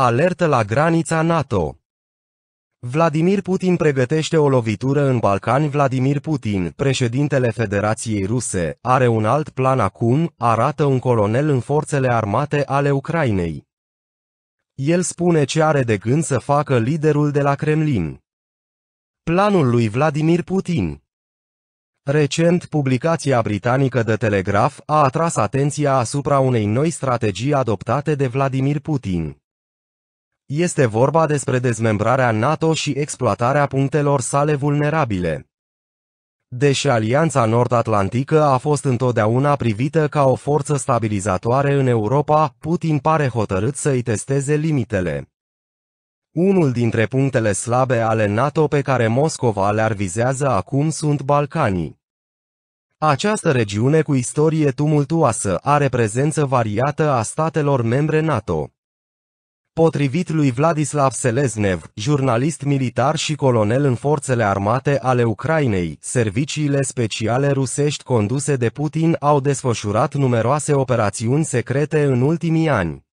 Alertă la granița NATO. Vladimir Putin pregătește o lovitură în Balcani. Vladimir Putin, președintele Federației Ruse, are un alt plan acum, arată un colonel în forțele armate ale Ucrainei. El spune ce are de gând să facă liderul de la Kremlin. Planul lui Vladimir Putin Recent, publicația britanică de Telegraph a atras atenția asupra unei noi strategii adoptate de Vladimir Putin. Este vorba despre dezmembrarea NATO și exploatarea punctelor sale vulnerabile. Deși Alianța Nord-Atlantică a fost întotdeauna privită ca o forță stabilizatoare în Europa, Putin pare hotărât să-i testeze limitele. Unul dintre punctele slabe ale NATO pe care Moscova le-ar vizează acum sunt Balcanii. Această regiune cu istorie tumultuoasă are prezență variată a statelor membre NATO. Potrivit lui Vladislav Seleznev, jurnalist militar și colonel în forțele armate ale Ucrainei, serviciile speciale rusești conduse de Putin au desfășurat numeroase operațiuni secrete în ultimii ani.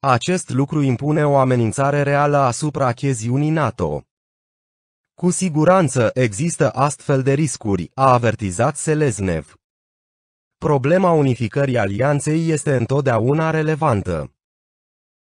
Acest lucru impune o amenințare reală asupra cheziunii NATO. Cu siguranță există astfel de riscuri, a avertizat Seleznev. Problema unificării alianței este întotdeauna relevantă.